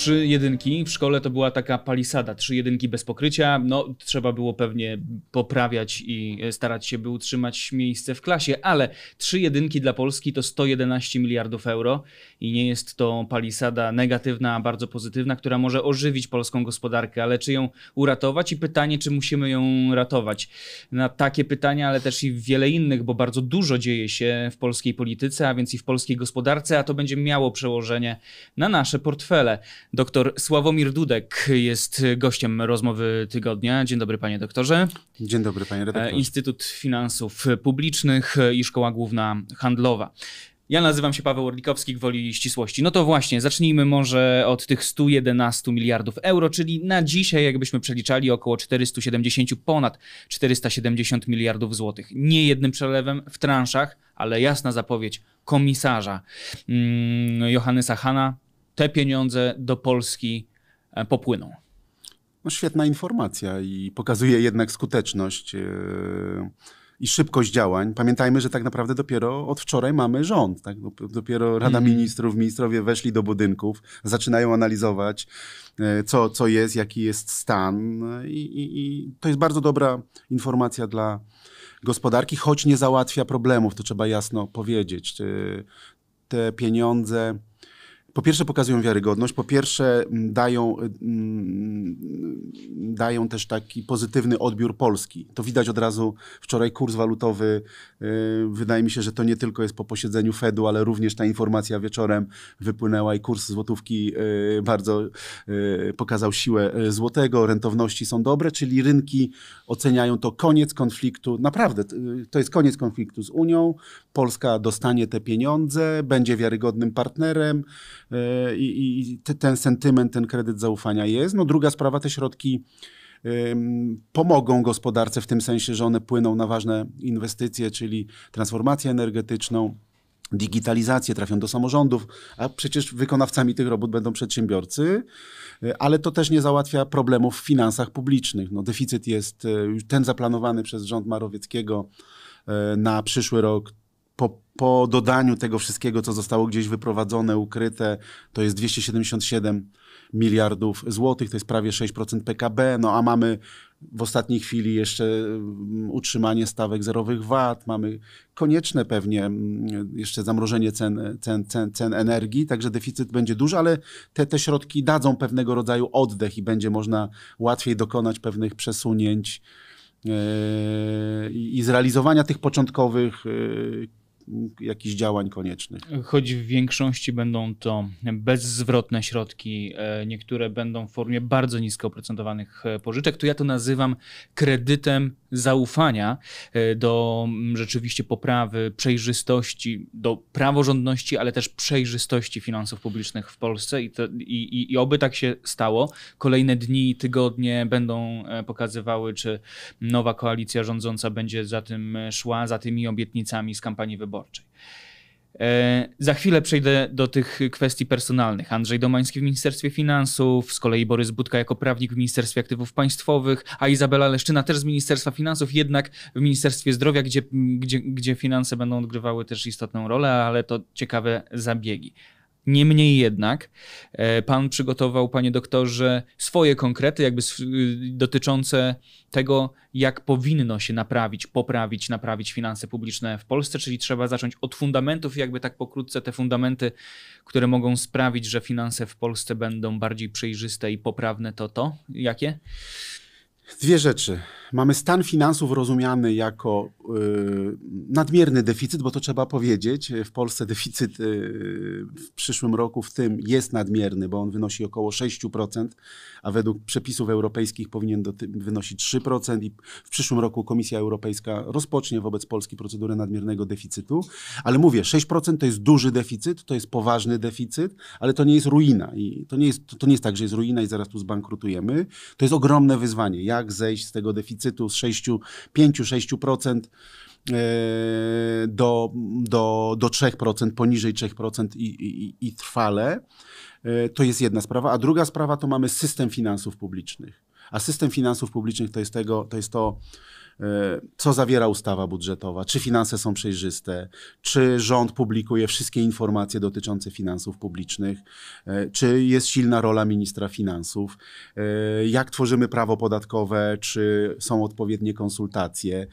trzy jedynki. W szkole to była taka palisada, trzy jedynki bez pokrycia. No, trzeba było pewnie poprawiać i e, starać się, by utrzymać miejsce w klasie, ale trzy jedynki dla Polski to 111 miliardów euro i nie jest to palisada negatywna, a bardzo pozytywna, która może ożywić polską gospodarkę, ale czy ją uratować? I pytanie, czy musimy ją ratować? Na takie pytania, ale też i wiele innych, bo bardzo dużo dzieje się w polskiej polityce, a więc i w polskiej gospodarce, a to będzie miało przełożenie na nasze portfele. Doktor Sławomir Dudek jest gościem rozmowy tygodnia. Dzień dobry, panie doktorze. Dzień dobry, panie redaktorze. Instytut Finansów Publicznych i Szkoła Główna Handlowa. Ja nazywam się Paweł Orlikowski, woli ścisłości. No to właśnie, zacznijmy może od tych 111 miliardów euro, czyli na dzisiaj, jakbyśmy przeliczali, około 470, ponad 470 miliardów złotych. Nie jednym przelewem w transzach, ale jasna zapowiedź komisarza mm, Johannesa Hanna te pieniądze do Polski e, popłyną. No świetna informacja i pokazuje jednak skuteczność e, i szybkość działań. Pamiętajmy, że tak naprawdę dopiero od wczoraj mamy rząd. Tak? Dopiero Rada mm. Ministrów, ministrowie weszli do budynków, zaczynają analizować, e, co, co jest, jaki jest stan. I, i, i to jest bardzo dobra informacja dla gospodarki, choć nie załatwia problemów, to trzeba jasno powiedzieć. Te pieniądze po pierwsze pokazują wiarygodność, po pierwsze mm, dają, y, mm, dają też taki pozytywny odbiór Polski. To widać od razu wczoraj kurs walutowy. Y, wydaje mi się, że to nie tylko jest po posiedzeniu Fedu, ale również ta informacja wieczorem wypłynęła i kurs złotówki y, bardzo pokazał siłę złotego, rentowności są dobre, czyli rynki oceniają to koniec konfliktu, naprawdę to jest koniec konfliktu z Unią, Polska dostanie te pieniądze, będzie wiarygodnym partnerem, E, i, i te, ten sentyment, ten kredyt zaufania jest. No druga sprawa, te środki pomogą gospodarce w tym sensie, że one płyną na ważne inwestycje, czyli transformację energetyczną, digitalizację, trafią do samorządów, a przecież wykonawcami tych robót będą przedsiębiorcy, e, ale to też nie załatwia problemów w finansach publicznych. No, deficyt jest e, ten zaplanowany przez rząd Marowieckiego na przyszły rok po, po dodaniu tego wszystkiego, co zostało gdzieś wyprowadzone, ukryte, to jest 277 miliardów złotych, to jest prawie 6% PKB, no a mamy w ostatniej chwili jeszcze mm, utrzymanie stawek zerowych VAT, mamy konieczne pewnie mm, jeszcze zamrożenie cen, cen, cen, cen energii, także deficyt będzie duży, ale te, te środki dadzą pewnego rodzaju oddech i będzie można łatwiej dokonać pewnych przesunięć e, i zrealizowania tych początkowych e, jakichś działań koniecznych. Choć w większości będą to bezzwrotne środki, e, niektóre będą w formie bardzo nisko oprocentowanych e, pożyczek, to ja to nazywam kredytem zaufania e, do mm, rzeczywiście poprawy przejrzystości, do praworządności, ale też przejrzystości finansów publicznych w Polsce i, to, i, i oby tak się stało. Kolejne dni i tygodnie będą e, pokazywały, czy nowa koalicja rządząca będzie za tym e, szła, za tymi obietnicami z kampanii wyborczej. E, za chwilę przejdę do tych kwestii personalnych. Andrzej Domański w Ministerstwie Finansów, z kolei Borys Budka jako prawnik w Ministerstwie Aktywów Państwowych, a Izabela Leszczyna też z Ministerstwa Finansów, jednak w Ministerstwie Zdrowia, gdzie, gdzie, gdzie finanse będą odgrywały też istotną rolę, ale to ciekawe zabiegi. Niemniej jednak e, pan przygotował, panie doktorze, swoje konkrety, jakby dotyczące tego, jak powinno się naprawić, poprawić, naprawić finanse publiczne w Polsce, czyli trzeba zacząć od fundamentów, i jakby tak pokrótce te fundamenty, które mogą sprawić, że finanse w Polsce będą bardziej przejrzyste i poprawne, to to jakie? Dwie rzeczy. Mamy stan finansów rozumiany jako y, nadmierny deficyt, bo to trzeba powiedzieć. W Polsce deficyt y, w przyszłym roku w tym jest nadmierny, bo on wynosi około 6%, a według przepisów europejskich powinien do, wynosić 3% i w przyszłym roku Komisja Europejska rozpocznie wobec Polski procedurę nadmiernego deficytu. Ale mówię, 6% to jest duży deficyt, to jest poważny deficyt, ale to nie jest ruina i to nie jest, to, to nie jest tak, że jest ruina i zaraz tu zbankrutujemy. To jest ogromne wyzwanie, jak zejść z tego deficytu deficytu z 5-6% e, do, do, do 3%, poniżej 3% i, i, i trwale. E, to jest jedna sprawa. A druga sprawa to mamy system finansów publicznych. A system finansów publicznych to jest, tego, to, jest to E, co zawiera ustawa budżetowa, czy finanse są przejrzyste, czy rząd publikuje wszystkie informacje dotyczące finansów publicznych, e, czy jest silna rola ministra finansów, e, jak tworzymy prawo podatkowe, czy są odpowiednie konsultacje,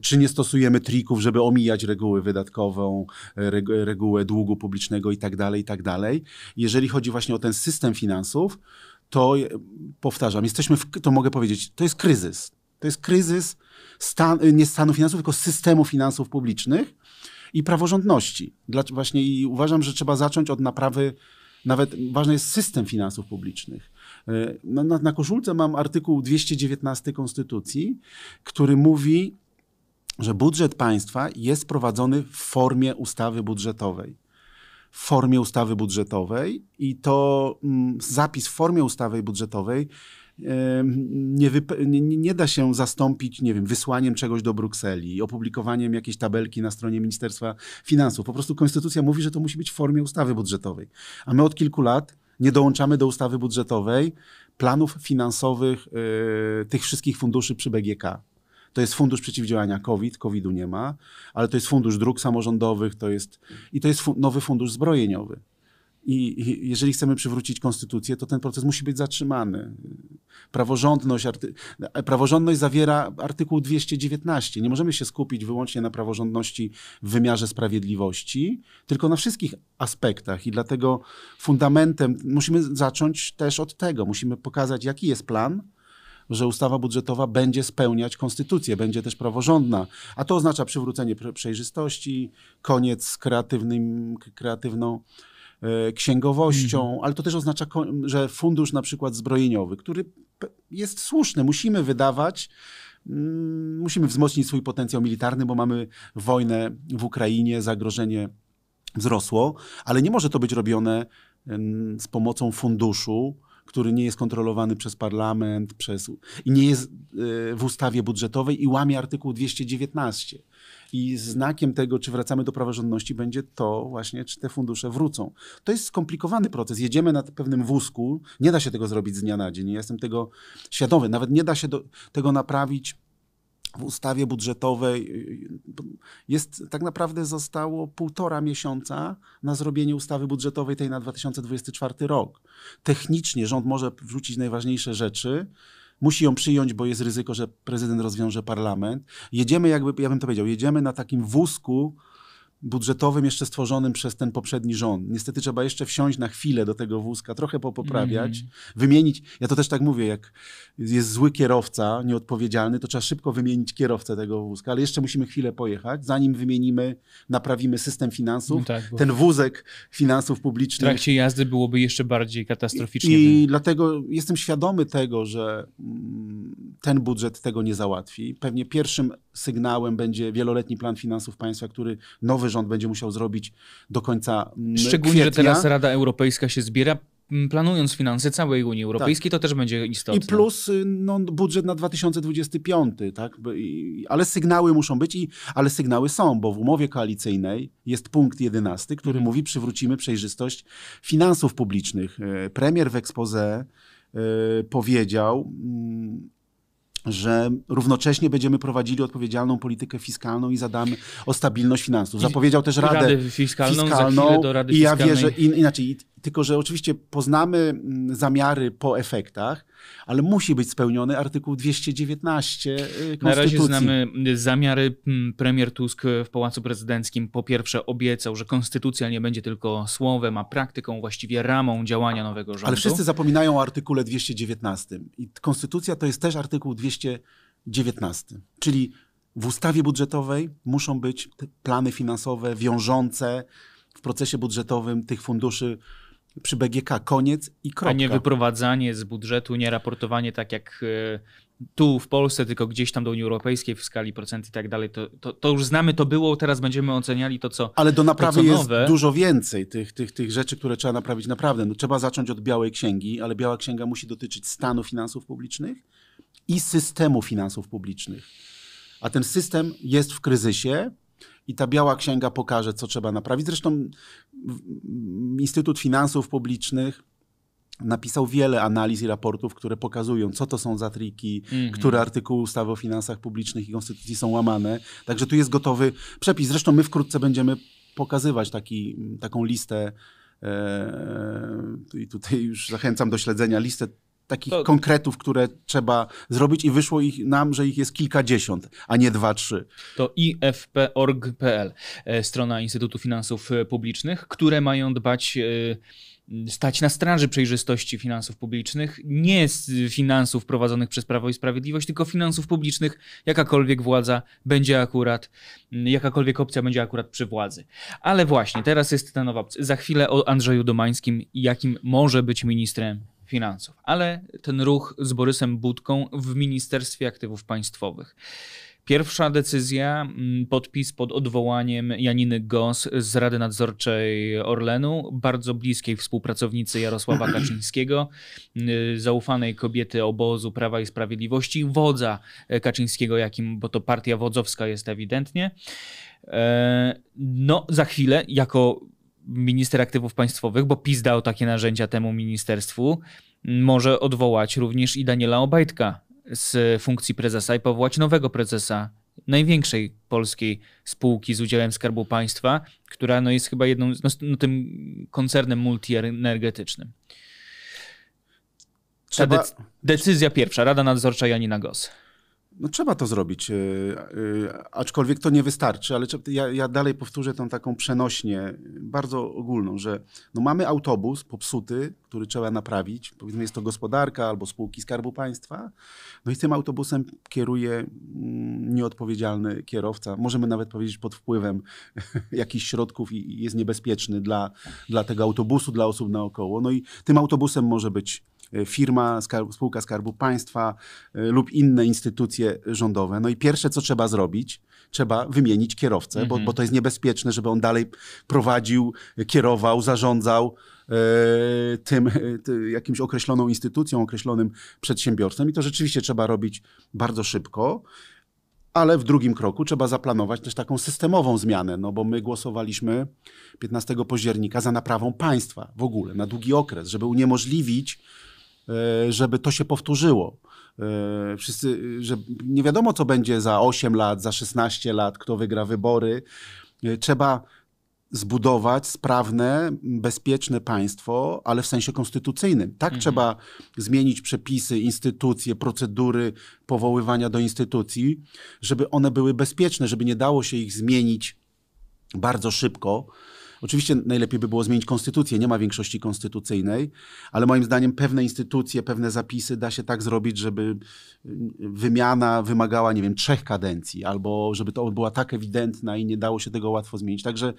czy nie stosujemy trików, żeby omijać reguły wydatkową, regułę długu publicznego itd., tak itd. Tak Jeżeli chodzi właśnie o ten system finansów, to powtarzam, jesteśmy w, to mogę powiedzieć, to jest kryzys. To jest kryzys stan, y, nie stanu finansów, tylko systemu finansów publicznych i praworządności. Dlaczego właśnie i uważam, że trzeba zacząć od naprawy, nawet ważny jest system finansów publicznych. Y, na, no, na, na koszulce mam artykuł 219 Konstytucji, który mówi, że budżet państwa jest prowadzony w formie ustawy budżetowej. W formie ustawy budżetowej i to mm, zapis w formie ustawy budżetowej nie, nie, nie, da się zastąpić, nie wiem, wysłaniem czegoś do Brukseli, opublikowaniem jakiejś tabelki na stronie Ministerstwa Finansów. Po prostu konstytucja mówi, że to musi być w formie ustawy budżetowej. A my od kilku lat nie dołączamy do ustawy budżetowej planów finansowych e, tych wszystkich funduszy przy BGK. To jest fundusz przeciwdziałania COVID, COVID-u nie ma, ale to jest fundusz dróg samorządowych, to jest, i to jest fu nowy fundusz zbrojeniowy. I jeżeli chcemy przywrócić konstytucję, to ten proces musi być zatrzymany. Praworządność, arty... E, praworządność zawiera artykuł 219. Nie możemy się skupić wyłącznie na praworządności w wymiarze sprawiedliwości, tylko na wszystkich aspektach. I dlatego fundamentem musimy zacząć też od tego. Musimy pokazać, jaki jest plan, że ustawa budżetowa będzie spełniać konstytucję, będzie też praworządna. A to oznacza przywrócenie przejrzystości, koniec z kreatywnym, kreatywną E, księgowością, mhm. ale to też oznacza, że fundusz na przykład zbrojeniowy, który jest słuszny, musimy wydawać, mm, musimy wzmocnić swój potencjał militarny, bo mamy wojnę w Ukrainie, zagrożenie wzrosło, ale nie może to być robione z pomocą funduszu, który nie jest kontrolowany przez parlament przez, i nie jest e, w ustawie budżetowej i łamie artykuł 219. I znakiem tego, czy wracamy do praworządności, będzie to właśnie, czy te fundusze wrócą. To jest skomplikowany proces. Jedziemy na pewnym wózku. Nie da się tego zrobić z dnia na dzień. Ja jestem tego świadomy. Nawet nie da się do, tego naprawić w ustawie budżetowej y, y, jest tak naprawdę zostało półtora miesiąca na zrobienie ustawy budżetowej tej na 2024 rok. Technicznie rząd może wrzucić najważniejsze rzeczy, musi ją przyjąć, bo jest ryzyko, że prezydent rozwiąże parlament. Jedziemy jakby, ja bym to powiedział, jedziemy na takim wózku budżetowym jeszcze stworzonym przez ten poprzedni rząd. Niestety trzeba jeszcze wsiąść na chwilę do tego wózka, trochę popoprawiać, mm. wymienić. Ja to też tak mówię, jak jest zły kierowca, nieodpowiedzialny, to trzeba szybko wymienić kierowcę tego wózka, ale jeszcze musimy chwilę pojechać, zanim wymienimy, naprawimy system finansów. No tak, ten wózek finansów publicznych. W trakcie jazdy byłoby jeszcze bardziej katastroficznie. I, i dlatego jestem świadomy tego, że mm, ten budżet tego nie załatwi. Pewnie pierwszym sygnałem będzie wieloletni plan finansów państwa, który nowy rząd będzie musiał zrobić do końca mm, Szczególnie, kwietnia. że teraz Rada Europejska się zbiera planując finanse całej Unii Europejskiej, tak. to też będzie istotne. I plus y, no, budżet na 2025, tak? Ale sygnały muszą być, i, ale sygnały są, bo w umowie koalicyjnej jest punkt 11, który mhm. mówi przywrócimy przejrzystość finansów publicznych. Y, premier w ekspoze y, powiedział... Mm, że równocześnie będziemy prowadzili odpowiedzialną politykę fiskalną i zadamy o stabilność finansów. Zapowiedział też Radę, Radę Fiskalną, fiskalną i ja wierzę, in, inaczej, tylko, że oczywiście poznamy mm, zamiary po efektach, ale musi być spełniony artykuł 219 y, Konstytucji. Na razie znamy y, zamiary. Mm, premier Tusk w Pałacu Prezydenckim po pierwsze obiecał, że konstytucja nie będzie tylko słowem, a praktyką, właściwie ramą działania nowego rządu. Ale wszyscy zapominają o artykule 219. I konstytucja to jest też artykuł 219, czyli w ustawie budżetowej muszą być plany finansowe wiążące w procesie budżetowym tych funduszy przy BGK koniec i kropka. A nie wyprowadzanie z budżetu, nie raportowanie tak jak e, tu w Polsce, tylko gdzieś tam do Unii Europejskiej w skali procent i tak dalej. To, to, to już znamy, to było, teraz będziemy oceniali to, co Ale do naprawy to, jest nowe. dużo więcej tych, tych, tych rzeczy, które trzeba naprawić naprawdę. No, trzeba zacząć od białej księgi, ale biała księga musi dotyczyć stanu finansów publicznych i systemu finansów publicznych. A ten system jest w kryzysie, i ta biała księga pokaże, co trzeba naprawić. Zresztą Instytut Finansów Publicznych napisał wiele analiz i raportów, które pokazują, co to są za triki, mm -hmm. które artykuły ustawy o finansach publicznych i konstytucji są łamane. Także tu jest gotowy przepis. Zresztą my wkrótce będziemy pokazywać taki, taką listę. E, I tutaj już zachęcam do śledzenia listę takich to... konkretów, które trzeba zrobić i wyszło ich nam, że ich jest kilkadziesiąt, a nie dwa, trzy. To ifp.org.pl, e, strona Instytutu Finansów Publicznych, które mają dbać e, stać na straży przejrzystości finansów publicznych, nie finansów prowadzonych przez Prawo i Sprawiedliwość, tylko finansów publicznych, jakakolwiek władza będzie akurat, jakakolwiek opcja będzie akurat przy władzy. Ale właśnie, teraz jest ta nowa opcja. Za chwilę o Andrzeju Domańskim, jakim może być ministrem Finansów, ale ten ruch z Borysem Budką w Ministerstwie Aktywów Państwowych. Pierwsza decyzja, mm, podpis pod odwołaniem Janiny Gos z Rady Nadzorczej Orlenu, bardzo bliskiej współpracownicy Jarosława Kaczyńskiego, y, zaufanej kobiety obozu Prawa i Sprawiedliwości, wodza e, Kaczyńskiego, jakim, bo to partia wodzowska jest ewidentnie. E, no, za chwilę, jako minister aktywów państwowych, bo PiS dał takie narzędzia temu ministerstwu, może odwołać również i Daniela Obajtka z funkcji prezesa i powołać nowego prezesa największej polskiej spółki z udziałem Skarbu Państwa, która no, jest chyba jedną z, no, no tym koncernem multienergetycznym. Trzeba... decyzja pierwsza, Rada Nadzorcza Janina Gos no trzeba to zrobić, e, e, aczkolwiek to nie wystarczy, ale ja, ja, dalej powtórzę tą taką przenośnie, bardzo ogólną, że no mamy autobus popsuty, który trzeba naprawić, powiedzmy jest to gospodarka albo spółki Skarbu Państwa, no i tym autobusem kieruje mm, nieodpowiedzialny kierowca, możemy nawet powiedzieć pod wpływem jakichś środków i jest niebezpieczny dla, dla tego autobusu, dla osób naokoło, no i tym autobusem może być E, firma, spółka Skarbu Państwa e, lub inne instytucje rządowe. No i pierwsze, co trzeba zrobić, trzeba wymienić kierowcę, mhm. bo, bo to jest niebezpieczne, żeby on dalej prowadził, kierował, zarządzał e, tym, jakimś określoną instytucją, określonym przedsiębiorstwem. I to rzeczywiście trzeba robić bardzo szybko. Ale w drugim kroku trzeba zaplanować też taką systemową zmianę, no bo my głosowaliśmy 15 października za naprawą państwa w ogóle na długi okres, żeby uniemożliwić E, żeby to się powtórzyło. E, wszyscy, że nie wiadomo, co będzie za 8 lat, za 16 lat, kto wygra wybory. E, trzeba zbudować sprawne, bezpieczne państwo, ale w sensie konstytucyjnym. Tak mhm. trzeba zmienić przepisy, instytucje, procedury powoływania do instytucji, żeby one były bezpieczne, żeby nie dało się ich zmienić bardzo szybko Oczywiście najlepiej by było zmienić konstytucję, nie ma większości konstytucyjnej, ale moim zdaniem pewne instytucje, pewne zapisy da się tak zrobić, żeby y, wymiana wymagała, nie wiem, trzech kadencji, albo żeby to była tak ewidentna i nie dało się tego łatwo zmienić. Także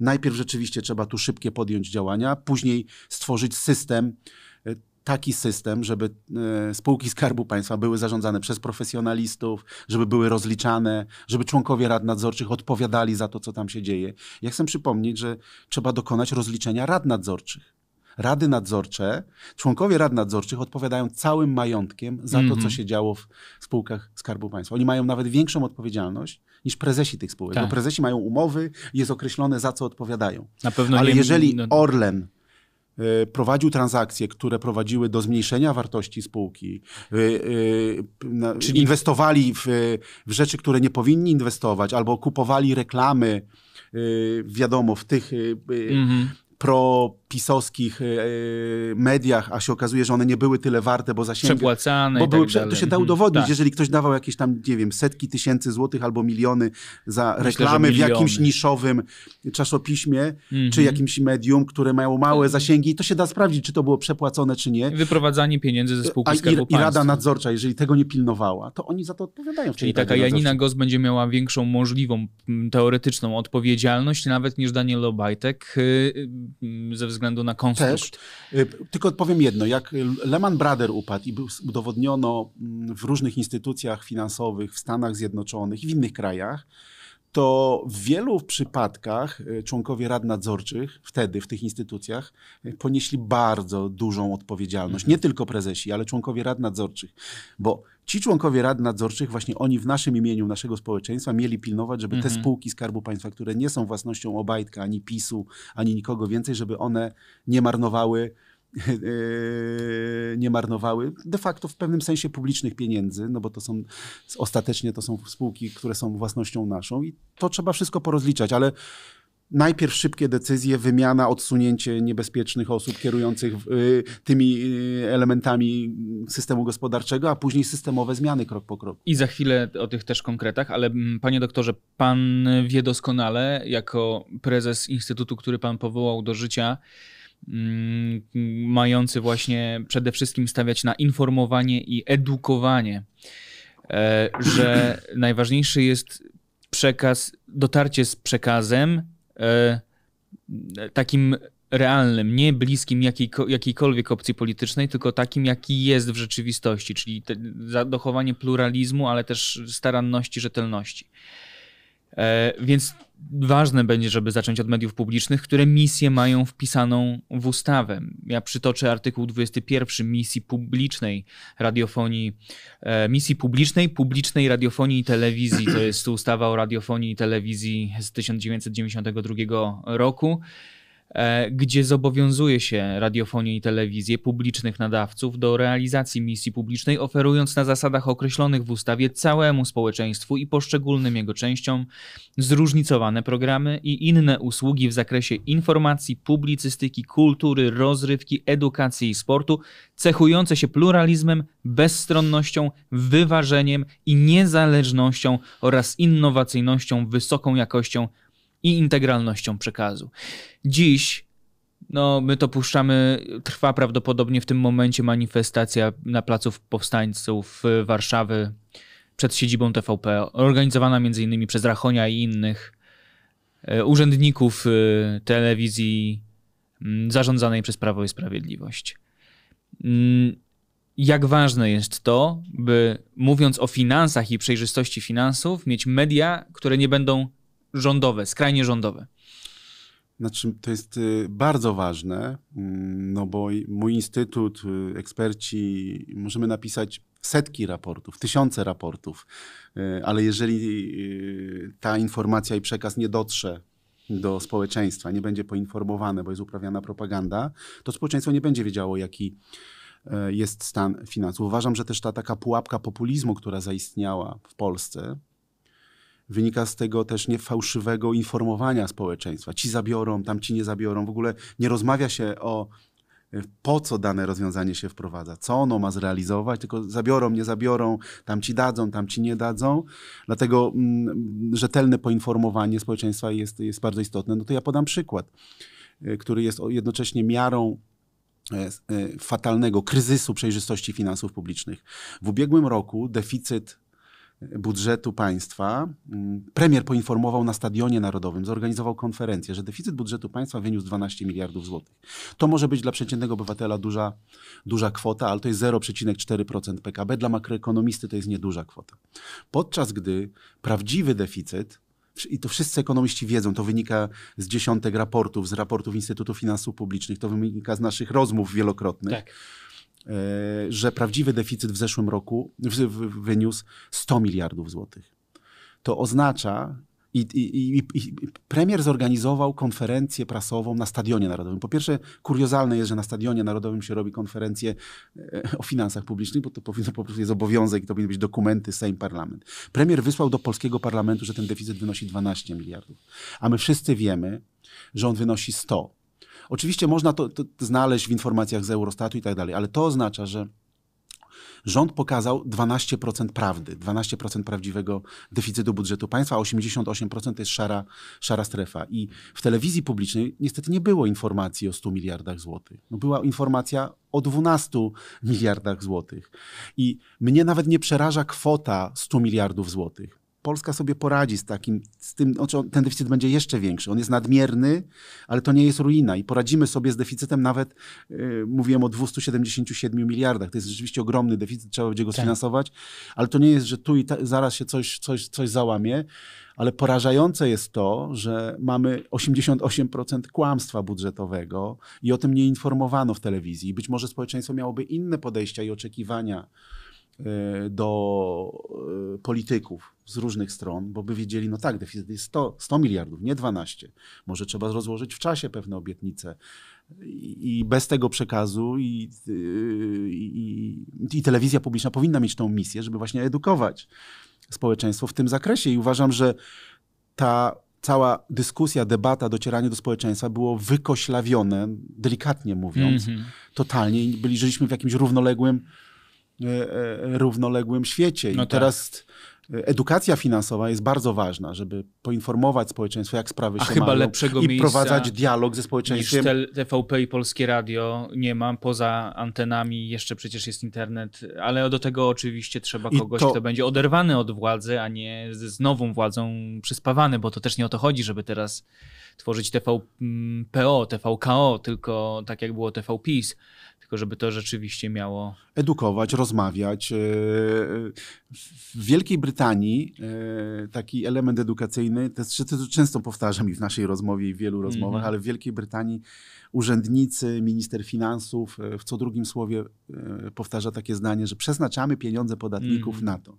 najpierw rzeczywiście trzeba tu szybkie podjąć działania, później stworzyć system, taki system, żeby e, spółki Skarbu Państwa były zarządzane przez profesjonalistów, żeby były rozliczane, żeby członkowie rad nadzorczych odpowiadali za to, co tam się dzieje. Ja chcę przypomnieć, że trzeba dokonać rozliczenia rad nadzorczych. Rady nadzorcze, członkowie rad nadzorczych odpowiadają całym majątkiem za mm -hmm. to, co mhm. się działo w spółkach Skarbu Państwa. Oni mają nawet większą odpowiedzialność niż prezesi tych spółek, tak. bo prezesi mają umowy, jest określone, za co odpowiadają. Na pewno Ale nie, jeżeli no... Orlen Y, prowadził transakcje, które prowadziły do zmniejszenia wartości spółki, y, y, czyli inwestowali w, w rzeczy, które nie powinni inwestować, albo kupowali reklamy, wiadomo, w tych mhm propisowskich e, e, mediach, a się okazuje, że one nie były tyle warte, bo zasięgi... Przepłacane bo były, tak dalej. To się da udowodnić. Tak. Jeżeli ktoś dawał jakieś tam, nie wiem, setki tysięcy złotych albo miliony za Myślę, reklamy w jakimś niszowym czasopiśmie, czy mhm. jakimś medium, które mają małe mhm. zasięgi, to się da sprawdzić, czy to było przepłacone, czy nie. Wyprowadzanie pieniędzy ze e, spółki i, Skarbu I, I Rada Nadzorcza, jeżeli tego nie pilnowała, to oni za to odpowiadają. Czyli taka Janina nadzorczej. będzie miała większą możliwą teoretyczną odpowiedzialność, nawet niż Daniel Obajtek y, Mm, ze względu na konstrukt. Też, y, tylko powiem jedno, jak Lehman Brothers upadł i udowodniono mm, w różnych instytucjach finansowych w Stanach Zjednoczonych i w innych krajach, to w wielu przypadkach e, członkowie rad nadzorczych wtedy w tych instytucjach e, ponieśli bardzo dużą odpowiedzialność. Mhm. Nie tylko prezesi, ale członkowie rad nadzorczych, bo ci członkowie rad nadzorczych, właśnie oni w naszym imieniu, naszego społeczeństwa mieli pilnować, żeby te mhm. spółki Skarbu Państwa, które nie są własnością Obajtka, ani PiSu, ani nikogo więcej, żeby one nie marnowały Yy, nie marnowały de facto w pewnym sensie publicznych pieniędzy, no bo to są ostatecznie to są spółki, które są własnością naszą i to trzeba wszystko porozliczać, ale najpierw szybkie decyzje, wymiana, odsunięcie niebezpiecznych osób kierujących yy, tymi yy, elementami systemu gospodarczego, a później systemowe zmiany krok po kroku. I za chwilę o tych też konkretach, ale mm, panie doktorze, pan wie doskonale, jako prezes instytutu, który pan powołał do życia, Mm, mający właśnie przede wszystkim stawiać na informowanie i edukowanie, e, że najważniejszy jest przekaz, dotarcie z przekazem e, takim realnym, nie bliskim jakiejkolwiek opcji politycznej, tylko takim, jaki jest w rzeczywistości, czyli zachowanie dochowanie pluralizmu, ale też staranności, rzetelności. E, więc ważne będzie, żeby zacząć od mediów publicznych, które misje mają wpisaną w ustawę. Ja przytoczę artykuł 21 misji publicznej radiofonii, e, misji publicznej, publicznej radiofonii i telewizji. To jest ustawa o radiofonii i telewizji z 1992 roku. E, gdzie zobowiązuje się radiofonię i telewizję publicznych nadawców do realizacji misji publicznej, oferując na zasadach określonych w ustawie całemu społeczeństwu i poszczególnym jego częściom zróżnicowane programy i inne usługi w zakresie informacji, publicystyki, kultury, rozrywki, edukacji i sportu, cechujące się pluralizmem, bezstronnością, wyważeniem i niezależnością oraz innowacyjnością, wysoką jakością i integralnością przekazu. Dziś no, my to puszczamy. Trwa prawdopodobnie w tym momencie manifestacja na placu powstańców y, Warszawy przed siedzibą TVP, organizowana m.in. przez Rachonia i innych y, urzędników y, telewizji mm, zarządzanej przez Prawo i Sprawiedliwość. Mm, jak ważne jest to, by mówiąc o finansach i przejrzystości finansów, mieć media, które nie będą rządowe, skrajnie rządowe? Znaczy, to jest y, bardzo ważne, mm, no bo mój instytut, y, eksperci, możemy napisać setki raportów, tysiące raportów, y, ale jeżeli ta informacja i przekaz nie dotrze do społeczeństwa, nie będzie poinformowane, bo jest uprawiana propaganda, to społeczeństwo nie będzie wiedziało, jaki jest stan finansów. Uważam, że też ta taka pułapka populizmu, która zaistniała w Polsce, wynika z tego też nie fałszywego informowania społeczeństwa. Ci zabiorą, tam ci nie zabiorą. W ogóle nie rozmawia się o e, po co dane rozwiązanie się wprowadza, co ono ma zrealizować, tylko zabiorą, nie zabiorą, tam ci dadzą, tam ci nie dadzą. Dlatego mm, rzetelne poinformowanie społeczeństwa jest, jest bardzo istotne. No to ja podam przykład, e, który jest jednocześnie miarą e, fatalnego kryzysu przejrzystości finansów publicznych. W ubiegłym roku deficyt budżetu państwa, premier poinformował na Stadionie Narodowym, zorganizował konferencję, że deficyt budżetu państwa wyniósł 12 miliardów złotych. To może być dla przeciętnego obywatela duża, duża kwota, ale to jest 0,4% PKB. Dla makroekonomisty to jest nieduża kwota. Podczas gdy prawdziwy deficyt i to wszyscy ekonomiści wiedzą, to wynika z dziesiątek raportów, z raportów Instytutu Finansów Publicznych, to wynika z naszych rozmów wielokrotnych. Tak E, że prawdziwy deficyt w zeszłym roku wyniósł 100 miliardów złotych. To oznacza, i, i, i, premier zorganizował konferencję prasową na Stadionie Narodowym. Po pierwsze, kuriozalne jest, że na Stadionie Narodowym się robi konferencję e, o finansach publicznych, bo to powinno po prostu jest obowiązek i to powinny być dokumenty Sejm Parlament. Premier wysłał do polskiego parlamentu, że ten deficyt wynosi 12 miliardów. A my wszyscy wiemy, że on wynosi 100. Oczywiście można to, to znaleźć w informacjach z Eurostatu i tak dalej, ale to oznacza, że rząd pokazał 12% prawdy, 12% prawdziwego deficytu budżetu państwa, a 88% to jest szara, szara strefa. I w telewizji publicznej niestety nie było informacji o 100 miliardach złotych. No była informacja o 12 miliardach złotych. I mnie nawet nie przeraża kwota 100 miliardów złotych. Polska sobie poradzi z takim, z tym, znaczy ten deficyt będzie jeszcze większy. On jest nadmierny, ale to nie jest ruina i poradzimy sobie z deficytem nawet, yy, mówiłem o 277 miliardach. To jest rzeczywiście ogromny deficyt, trzeba będzie go tak. sfinansować, ale to nie jest, że tu i ta, zaraz się coś, coś, coś załamie. Ale porażające jest to, że mamy 88% kłamstwa budżetowego i o tym nie informowano w telewizji. Być może społeczeństwo miałoby inne podejścia i oczekiwania Y, do y, polityków z różnych stron, bo by wiedzieli, no tak, deficyt jest 100, 100 miliardów, nie 12. Może trzeba rozłożyć w czasie pewne obietnice i bez tego przekazu y, i, i, i, telewizja publiczna powinna mieć tą misję, żeby właśnie edukować społeczeństwo w tym zakresie. I uważam, że ta cała dyskusja, debata, docieranie do społeczeństwa było wykoślawione, delikatnie mówiąc, mm -hmm. totalnie. Byli, żyliśmy w jakimś równoległym E, e, równoległym świecie. No I tak. teraz e, edukacja finansowa jest bardzo ważna, żeby poinformować społeczeństwo, jak sprawy A się chyba mają lepszego i prowadzać dialog ze społeczeństwem. Niż TVP i Polskie Radio nie mam, poza antenami jeszcze przecież jest internet, ale do tego oczywiście trzeba kogoś, to... kto będzie oderwany od władzy, a nie z nową władzą przyspawany, bo to też nie o to chodzi, żeby teraz tworzyć TVPO, mm, TVKO, tylko tak jak było TVPiS, tylko żeby to rzeczywiście miało. Edukować, rozmawiać. E, w Wielkiej Brytanii e, taki element edukacyjny, to często powtarzam i w naszej rozmowie, i w wielu mhm. rozmowach, mm -hmm. ale w Wielkiej Brytanii urzędnicy, minister finansów e, w co drugim słowie e, powtarza takie zdanie, że przeznaczamy pieniądze podatników mm. na to.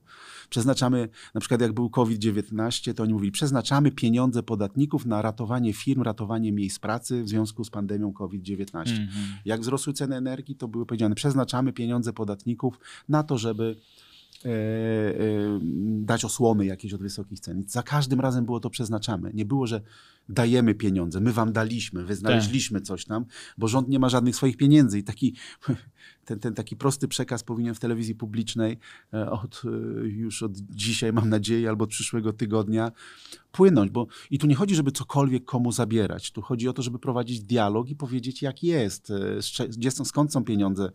Przeznaczamy, na przykład jak był COVID-19, to oni mówili, przeznaczamy pieniądze podatników na ratowanie firm, ratowanie miejsc pracy w związku z pandemią COVID-19. Mm. Jak wzrosły ceny energii, to były powiedziane, przeznaczamy pieniądze podatników na to, żeby E, e, dać osłony jakieś od wysokich cen. Za każdym razem było to przeznaczamy. Nie było, że dajemy pieniądze, my wam daliśmy, wy znaleźliśmy coś tam, bo rząd nie ma żadnych swoich pieniędzy i taki, ten, ten taki prosty przekaz powinien w telewizji publicznej e, od, e, już od dzisiaj, mam nadzieję, albo od przyszłego tygodnia płynąć, bo i tu nie chodzi, żeby cokolwiek komu zabierać, tu chodzi o to, żeby prowadzić dialog i powiedzieć jak jest, e, gdzie są, skąd są pieniądze,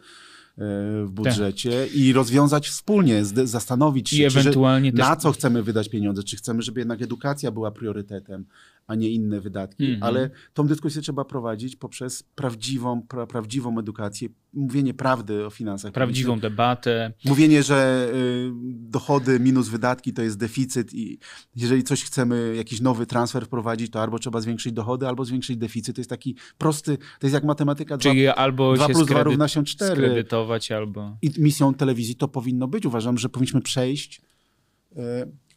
w tak. budżecie tak. i rozwiązać wspólnie, zastanowić się, czy, na też... co chcemy wydać pieniądze, czy chcemy, żeby jednak edukacja była priorytetem, a nie inne wydatki. Mm -hmm. Ale tą dyskusję trzeba prowadzić poprzez prawdziwą, pra, prawdziwą edukację, mówienie prawdy o finansach. Prawdziwą debatę. Mówienie, że y, dochody minus wydatki to jest deficyt i jeżeli coś chcemy, jakiś nowy transfer wprowadzić, to albo trzeba zwiększyć dochody, albo zwiększyć deficyt. To jest taki prosty, to jest jak matematyka 2, Czyli albo 2 plus 2 równa się 4. Skredytować albo... I misją telewizji to powinno być. Uważam, że powinniśmy przejść y,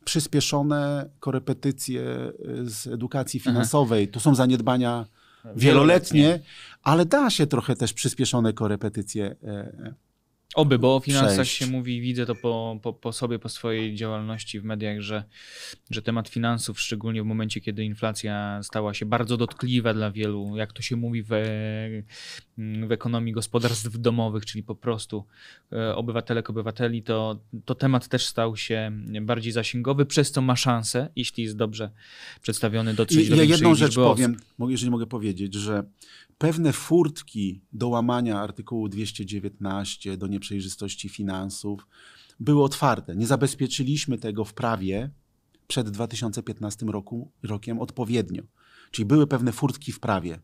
przyspieszone korepetycje y, z edukacji mhm. finansowej. To są zaniedbania wieloletnie, wieloletnie, ale da się trochę też przyspieszone korepetycje e, e, Oby, bo o finansach przejść. się mówi, widzę to po, po, po, sobie, po swojej działalności w mediach, że, że temat finansów, szczególnie w momencie, kiedy inflacja stała się bardzo dotkliwa dla wielu, jak to się mówi w, w ekonomii gospodarstw domowych, czyli po prostu e, obywatelek, obywateli, to, to temat też stał się bardziej zasięgowy, przez co ma szansę, jeśli jest dobrze przedstawiony, dotrzeć I, do Ja jedną rzecz powiem, osób. jeżeli mogę powiedzieć, że pewne furtki do łamania artykułu 219, do nieprzejrzystości finansów, były otwarte. Nie zabezpieczyliśmy tego w prawie przed 2015 roku, rokiem odpowiednio. Czyli były pewne furtki w prawie.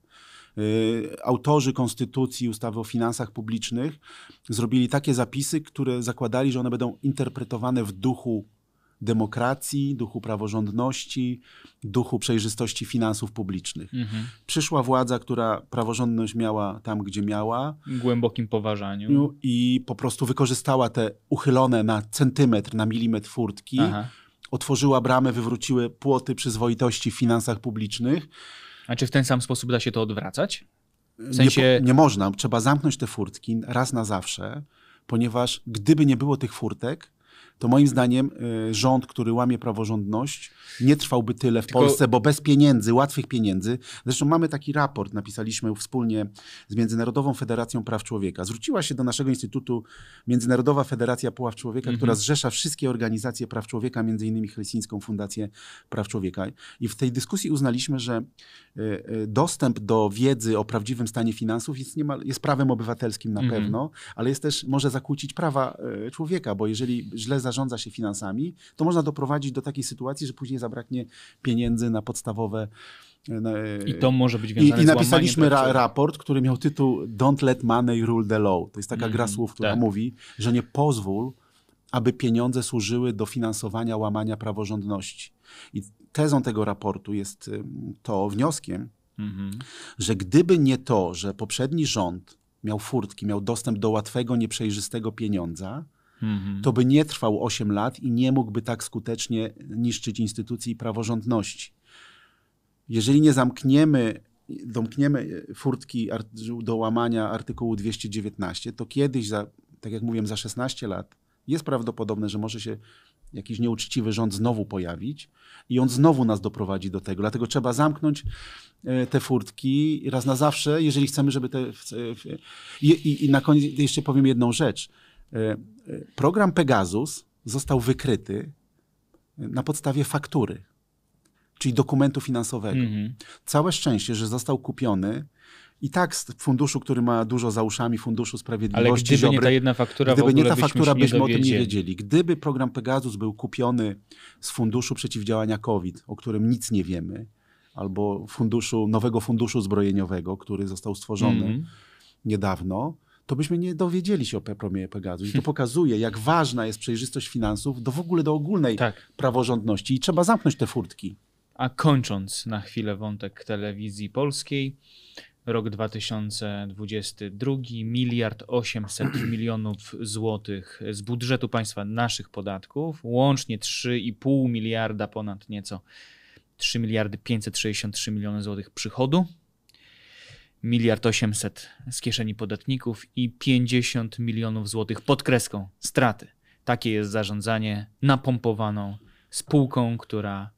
Y, autorzy konstytucji ustawy o finansach publicznych zrobili takie zapisy, które zakładali, że one będą interpretowane w duchu demokracji, duchu praworządności, duchu przejrzystości finansów publicznych. Mhm. Przyszła władza, która praworządność miała tam, gdzie miała. Głębokim poważaniu. No I po prostu wykorzystała te uchylone na centymetr, na milimetr furtki. Aha. Otworzyła bramę, wywróciły płoty przyzwoitości w finansach publicznych. A czy w ten sam sposób da się to odwracać? W sensie... nie, nie można. Trzeba zamknąć te furtki raz na zawsze, ponieważ gdyby nie było tych furtek, to moim zdaniem y, rząd, który łamie praworządność, nie trwałby tyle w Tylko... Polsce, bo bez pieniędzy, łatwych pieniędzy. Zresztą mamy taki raport, napisaliśmy wspólnie z Międzynarodową Federacją Praw Człowieka. Zwróciła się do naszego Instytutu Międzynarodowa Federacja Praw Człowieka, mhm. która zrzesza wszystkie organizacje praw człowieka, między innymi Helsińską Fundację Praw Człowieka. I w tej dyskusji uznaliśmy, że Y, y, dostęp do wiedzy o prawdziwym stanie finansów jest, niemal, jest prawem obywatelskim na mhm. pewno, ale jest też, może zakłócić prawa y, człowieka, bo jeżeli źle zarządza się finansami, to można doprowadzić do takiej sytuacji, że później zabraknie pieniędzy na podstawowe. Na, I to może być wiązane I, i napisaliśmy ra- raport, który miał tytuł Don't let money rule the law. To jest taka gra mhm. słów, która tak. mówi, że nie pozwól, aby pieniądze służyły do finansowania łamania praworządności. I tezą tego raportu jest to wnioskiem, mhm. że gdyby nie to, że poprzedni rząd miał furtki, miał dostęp do łatwego, nieprzejrzystego pieniądza, mhm. to by nie trwał 8 lat i nie mógłby tak skutecznie niszczyć instytucji i praworządności. Jeżeli nie zamkniemy domkniemy e, furtki do łamania artykułu 219, to kiedyś, za, tak jak mówiłem, za 16 lat jest prawdopodobne, że może się jakiś nieuczciwy rząd znowu pojawić i on znowu nas doprowadzi do tego. Dlatego trzeba zamknąć e, te furtki raz na zawsze, jeżeli chcemy, żeby te. I, i, i na koniec jeszcze powiem jedną rzecz. E, e, program Pegasus został wykryty na podstawie faktury, czyli dokumentu finansowego. Mhm. Całe szczęście, że został kupiony i tak z funduszu, który ma dużo za uszami, Funduszu Sprawiedliwości. Ale gdyby Ziobry, nie ta jedna faktura, gdyby nie ta faktura, byśmy, nie o tym nie wiedzieli. Gdyby program Pegasus był kupiony z Funduszu Przeciwdziałania COVID, o którym nic nie wiemy, albo funduszu, nowego funduszu zbrojeniowego, który został stworzony mm niedawno, to byśmy nie dowiedzieli się o programie Pegasus. I to hm. pokazuje, jak ważna jest przejrzystość finansów do w ogóle do ogólnej tak. praworządności i trzeba zamknąć te furtki. A kończąc na chwilę wątek telewizji polskiej, Rok 2022 miliard 800 milionów złotych z budżetu państwa naszych podatków, łącznie 3,5 miliarda ponad nieco 3 miliardy 563 miliony złotych przychodu, miliard 800 z kieszeni podatników i 50 milionów złotych pod kreską straty. Takie jest zarządzanie napompowaną spółką, która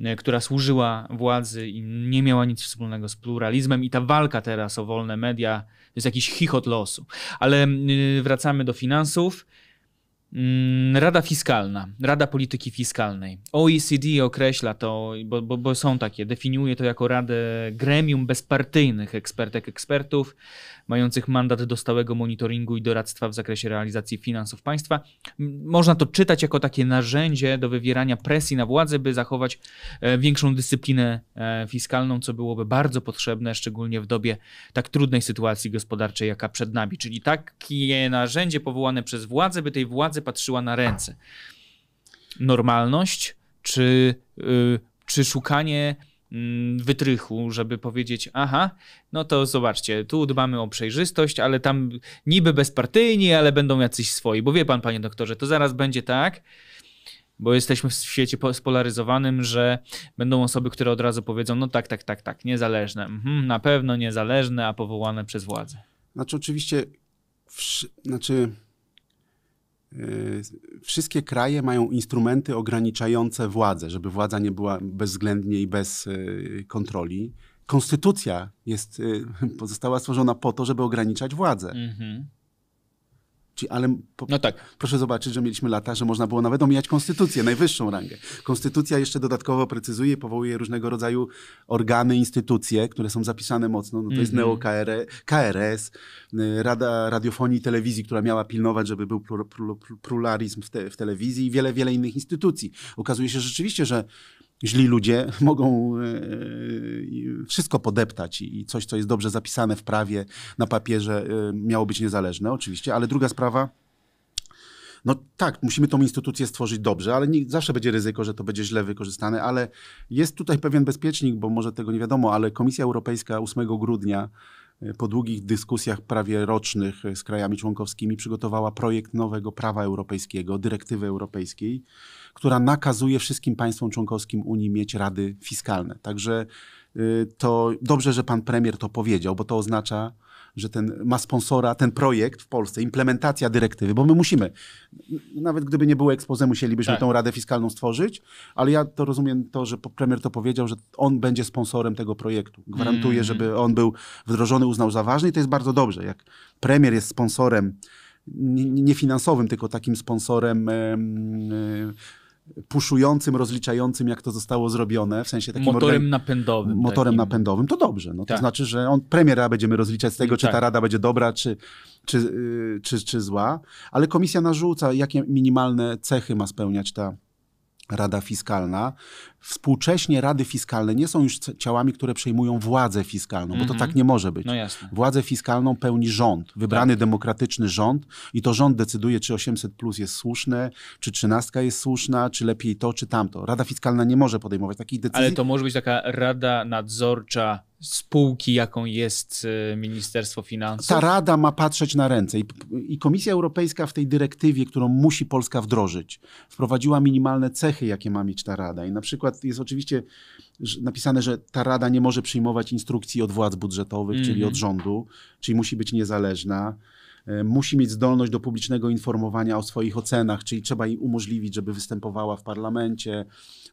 E, która służyła władzy i nie miała nic wspólnego z pluralizmem. I ta walka teraz o wolne media to jest jakiś chichot losu. Ale e, wracamy do finansów. Mm, Rada Fiskalna, Rada Polityki Fiskalnej. OECD określa to, bo, bo, bo, są takie, definiuje to jako radę gremium bezpartyjnych ekspertek, ekspertów, mających mandat do stałego monitoringu i doradztwa w zakresie realizacji finansów państwa. Można to czytać jako takie narzędzie do wywierania presji na władzę, by zachować e, większą dyscyplinę e, fiskalną, co byłoby bardzo potrzebne, szczególnie w dobie tak trudnej sytuacji gospodarczej, jaka przed nami. Czyli takie narzędzie powołane przez władzę, by tej władzy patrzyła na ręce. Normalność czy, y, czy szukanie mm, wytrychu, żeby powiedzieć, aha, no to zobaczcie, tu dbamy o przejrzystość, ale tam niby bezpartyjni, ale będą jacyś swoi, bo wie pan, panie doktorze, to zaraz będzie tak, bo jesteśmy w świecie spolaryzowanym, że będą osoby, które od razu powiedzą, no tak, tak, tak, tak, niezależne, mhm, na pewno niezależne, a powołane przez władzę. Znaczy oczywiście, znaczy Y, wszystkie kraje mają instrumenty ograniczające władzę, żeby władza nie była bezwzględnie i bez y, kontroli. Konstytucja jest, y, została stworzona po to, żeby ograniczać władzę. Mhm ale po, no tak. proszę zobaczyć, że mieliśmy lata, że można było nawet omijać konstytucję, najwyższą rangę. Konstytucja jeszcze dodatkowo precyzuje, powołuje różnego rodzaju organy, instytucje, które są zapisane mocno. No to jest mhm. Neo e, KRS, y, Rada Radiofonii i Telewizji, która miała pilnować, żeby był pluralizm w, te, w telewizji i wiele, wiele innych instytucji. Okazuje się że rzeczywiście, że źli ludzie mogą e, e, wszystko podeptać i coś, co jest dobrze zapisane w prawie, na papierze, e, miało być niezależne, oczywiście. Ale druga sprawa, no tak, musimy tą instytucję stworzyć dobrze, ale nie, zawsze będzie ryzyko, że to będzie źle wykorzystane, ale jest tutaj pewien bezpiecznik, bo może tego nie wiadomo, ale Komisja Europejska 8 grudnia po długich dyskusjach prawie rocznych z krajami członkowskimi przygotowała projekt nowego prawa europejskiego, dyrektywy europejskiej, która nakazuje wszystkim państwom członkowskim Unii mieć rady fiskalne. Także y, to dobrze, że pan premier to powiedział, bo to oznacza, że ten ma sponsora ten projekt w Polsce, implementacja dyrektywy, bo my musimy, nawet gdyby nie było ekspoze, musielibyśmy tak. tą Radę Fiskalną stworzyć, ale ja to rozumiem to, że premier to powiedział, że on będzie sponsorem tego projektu. Gwarantuje, mm. żeby on był wdrożony, uznał za ważny i to jest bardzo dobrze. Jak premier jest sponsorem nie, nie finansowym, tylko takim sponsorem e, puszującym, rozliczającym, jak to zostało zrobione, w sensie takim motorem napędowym. Motorem takim. napędowym, to dobrze. No, tak. To znaczy, że on premiera będziemy rozliczać z tego, tak. czy ta rada będzie dobra, czy, czy, yy, czy, czy zła, ale komisja narzuca, jakie minimalne cechy ma spełniać ta Rada Fiskalna. Współcześnie rady fiskalne nie są już ciałami, które przejmują władzę fiskalną, mm -hmm. bo to tak mhm. nie może być. No jasne. Władzę fiskalną pełni rząd, wybrany tak. demokratyczny rząd i to rząd decyduje, czy 800 plus jest słuszne, czy 13 jest słuszna, czy lepiej to, czy tamto. Rada fiskalna nie może podejmować takich decyzji. Ale to może być taka rada nadzorcza spółki, jaką jest y, Ministerstwo Finansów. Ta Rada ma patrzeć na ręce I, i, Komisja Europejska w tej dyrektywie, którą musi Polska wdrożyć, wprowadziła minimalne cechy, jakie ma mieć ta Rada. I na przykład jest oczywiście napisane, że ta Rada nie może przyjmować instrukcji od władz budżetowych, mm czyli mhm. od rządu, czyli musi być niezależna. E, musi mieć zdolność do publicznego informowania o swoich ocenach, czyli trzeba jej umożliwić, żeby występowała w parlamencie,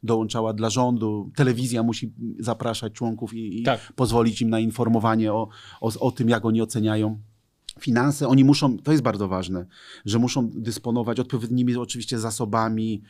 dołączała dla rządu. Telewizja musi zapraszać członków i, i tak. pozwolić im na informowanie o, o, o tym, jak oni oceniają finanse, oni muszą, to jest bardzo ważne, że muszą dysponować odpowiednimi oczywiście zasobami,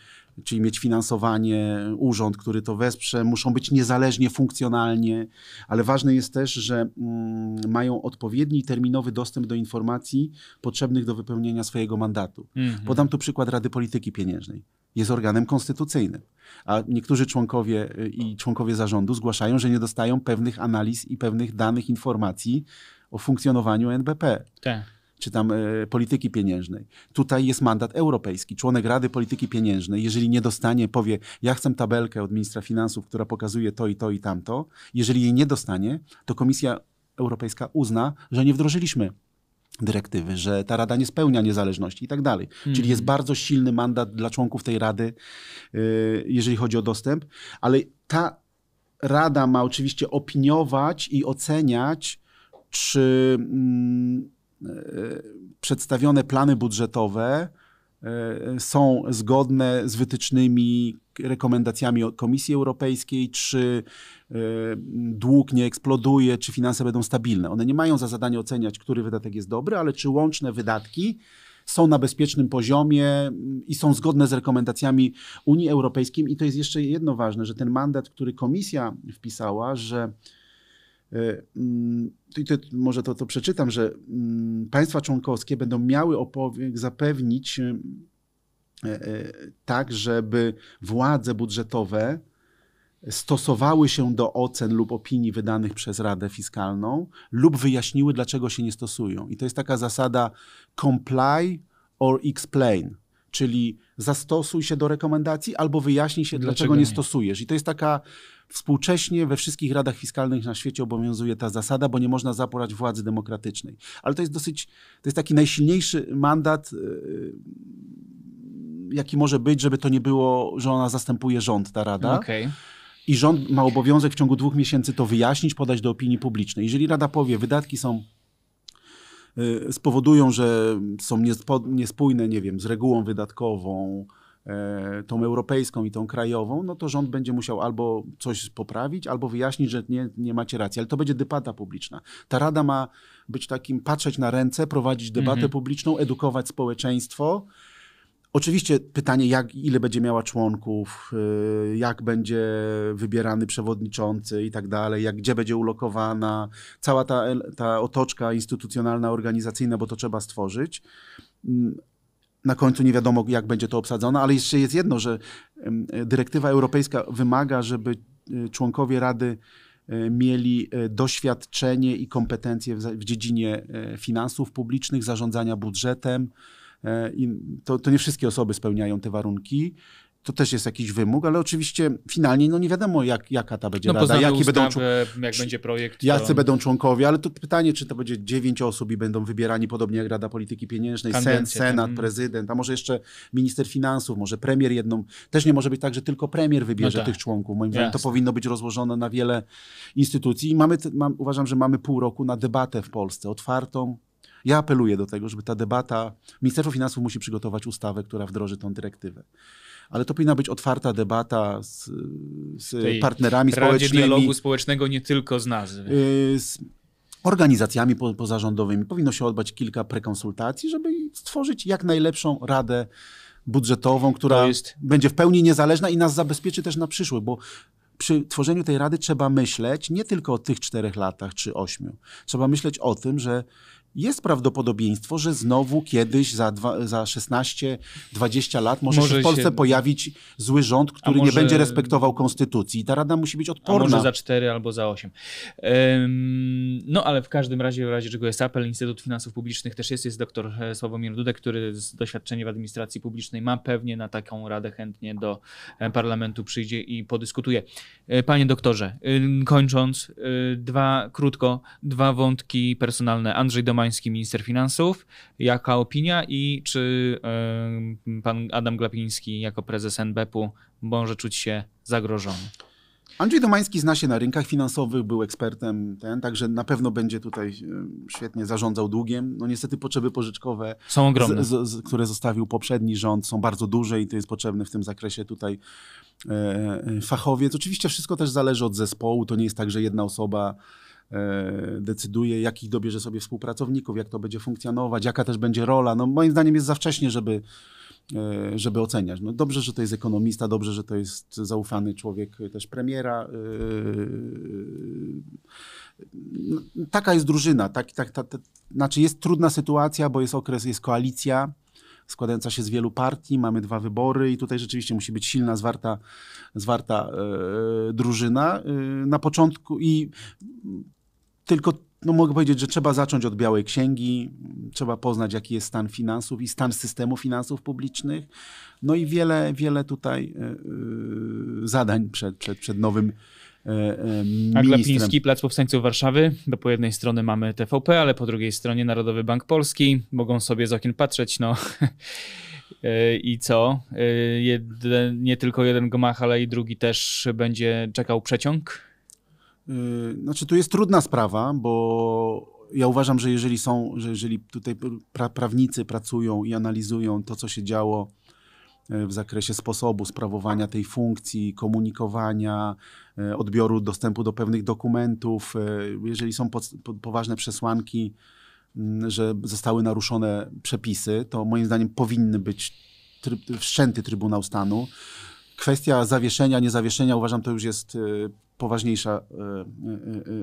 czyli mieć finansowanie, urząd, który to wesprze, muszą być niezależnie funkcjonalnie, ale ważne jest też, że mm, mają odpowiedni terminowy dostęp do informacji potrzebnych do wypełnienia swojego mandatu. Mhm. Podam tu przykład Rady Polityki Pieniężnej. Jest organem konstytucyjnym, a niektórzy członkowie y, i członkowie zarządu zgłaszają, że nie dostają pewnych analiz i pewnych danych, informacji o funkcjonowaniu NBP. Tak czy tam e, polityki pieniężnej. Tutaj jest mandat europejski. Członek Rady Polityki Pieniężnej, jeżeli nie dostanie, powie: Ja chcę tabelkę od ministra finansów, która pokazuje to i to i tamto. Jeżeli jej nie dostanie, to Komisja Europejska uzna, że nie wdrożyliśmy dyrektywy, że ta rada nie spełnia niezależności i tak dalej. Czyli jest mhm. bardzo silny mandat dla członków tej rady, e, jeżeli chodzi o dostęp, ale ta rada ma oczywiście opiniować i oceniać, czy. Mm, E, przedstawione plany budżetowe e, są zgodne z wytycznymi, rekomendacjami Komisji Europejskiej, czy e, dług nie eksploduje, czy finanse będą stabilne. One nie mają za zadanie oceniać, który wydatek jest dobry, ale czy łączne wydatki są na bezpiecznym poziomie mm, i są zgodne z rekomendacjami Unii Europejskiej. I to jest jeszcze jedno ważne, że ten mandat, który Komisja wpisała, że Y, mm, i to, może to, to przeczytam, że mm, państwa członkowskie będą miały zapewnić y, y, tak, żeby władze budżetowe stosowały się do ocen lub opinii wydanych przez Radę Fiskalną lub wyjaśniły, dlaczego się nie stosują. I to jest taka zasada comply or explain czyli zastosuj się do rekomendacji albo wyjaśnij się, dlaczego, dlaczego nie, nie stosujesz. I to jest taka Współcześnie we wszystkich radach fiskalnych na świecie obowiązuje ta zasada, bo nie można zaporać władzy demokratycznej. Ale to jest dosyć, to jest taki najsilniejszy mandat, yy, jaki może być, żeby to nie było, że ona zastępuje rząd, ta rada. Okay. I rząd ma obowiązek w ciągu dwóch miesięcy to wyjaśnić, podać do opinii publicznej. Jeżeli rada powie, wydatki są Y, spowodują, że są niespójne, nie wiem, z regułą wydatkową, e, tą europejską i tą krajową, no to rząd będzie musiał albo coś poprawić, albo wyjaśnić, że nie, nie macie racji. Ale to będzie debata publiczna. Ta rada ma być takim, patrzeć na ręce, prowadzić debatę mhm. publiczną, edukować społeczeństwo, Oczywiście pytanie, jak, ile będzie miała członków, y, jak będzie wybierany przewodniczący i tak dalej, jak, gdzie będzie ulokowana, cała ta, ta otoczka instytucjonalna, organizacyjna, bo to trzeba stworzyć. Mm, na końcu nie wiadomo, jak będzie to obsadzone, ale jeszcze jest jedno, że dyrektywa europejska wymaga, żeby y, członkowie Rady y, mieli doświadczenie i kompetencje w dziedzinie finansów publicznych, zarządzania budżetem, E, i to, to nie wszystkie osoby spełniają te warunki to też jest jakiś wymóg, ale oczywiście finalnie no nie wiadomo, jak, jaka ta będzie no, rada, jaki będą członkowie, jak będzie projekt. Jacy to... będą członkowie, ale to pytanie, czy to będzie dziewięć osób i będą wybierani podobnie jak Rada Polityki Pieniężnej, sen, tak. Senat, prezydent, a może jeszcze minister finansów, może premier jedną. Też nie może być tak, że tylko premier wybierze no tak. tych członków. Moim zdaniem to powinno być rozłożone na wiele instytucji i mamy, mam, uważam, że mamy pół roku na debatę w Polsce, otwartą, ja apeluję do tego, żeby ta debata, Ministerstwo Finansów musi przygotować ustawę, która wdroży tą dyrektywę. Ale to powinna być otwarta debata z, z partnerami Radzie dialogu społecznego nie tylko z nazwy. Y, z organizacjami po, pozarządowymi. Powinno się odbać kilka prekonsultacji, żeby stworzyć jak najlepszą radę budżetową, która jest... będzie w pełni niezależna i nas zabezpieczy też na przyszły. bo przy tworzeniu tej rady trzeba myśleć nie tylko o tych czterech latach czy ośmiu. Trzeba myśleć o tym, że jest prawdopodobieństwo, że znowu kiedyś za, za 16-20 lat może, może, się w Polsce się... pojawić zły rząd, który może... nie będzie respektował konstytucji. I ta rada musi być odporna. A może za 4 albo za 8. no ale w każdym razie, w razie czego jest apel, Instytut Finansów Publicznych też jest, jest doktor e, Sławomir Dudek, który z doświadczenia w administracji publicznej ma pewnie na taką radę chętnie do e, parlamentu przyjdzie i podyskutuje. E, panie doktorze, y, kończąc, y, dwa krótko, dwa wątki personalne. Andrzej Domań Kapłański, minister finansów. Jaka opinia i czy pan Adam Glapiński jako prezes NBP-u może czuć się zagrożony? Andrzej Domański zna się na rynkach finansowych, był ekspertem, ten, także na pewno będzie tutaj świetnie zarządzał długiem. No niestety potrzeby pożyczkowe, są ogromne. Z, z, które zostawił poprzedni rząd, są bardzo duże i to jest potrzebne w tym zakresie tutaj e, e fachowiec. Oczywiście wszystko też zależy od zespołu, to nie jest tak, że jedna osoba E, decyduje, jakich dobierze sobie współpracowników, jak to będzie funkcjonować, jaka też będzie rola. No, moim zdaniem jest za wcześnie, żeby, e, żeby oceniać. No, dobrze, że to jest ekonomista, dobrze, że to jest zaufany człowiek też premiera. E, no, taka jest drużyna. Tak, tak, tak, tak, znaczy jest trudna sytuacja, bo jest okres, jest koalicja składająca się z wielu partii, mamy dwa wybory i tutaj rzeczywiście musi być silna, zwarta, zwarta yy, drużyna. Yy, na początku i tylko no mogę powiedzieć, że trzeba zacząć od białej księgi, trzeba poznać, jaki jest stan finansów i stan systemu finansów publicznych. No i wiele, wiele tutaj yy, zadań przed, przed, przed nowym. E, Aglapiński, Plac Powstańców Warszawy, bo po jednej strony mamy TVP, ale po drugiej stronie Narodowy Bank Polski. Mogą sobie z okien patrzeć, no. I co? nie tylko jeden gmach, ale i drugi też będzie czekał przeciąg Y, znaczy, tu jest trudna sprawa, bo ja uważam, że jeżeli są, że jeżeli tutaj pra prawnicy pracują i analizują to, co się działo y, w zakresie sposobu sprawowania tej funkcji, komunikowania, y, odbioru dostępu do pewnych dokumentów, jeżeli są po, po, poważne przesłanki, mm, że zostały naruszone przepisy, to moim zdaniem powinny być tryb, wszczęty Trybunał Stanu. Kwestia zawieszenia, niezawieszenia, uważam, to już jest poważniejsza e,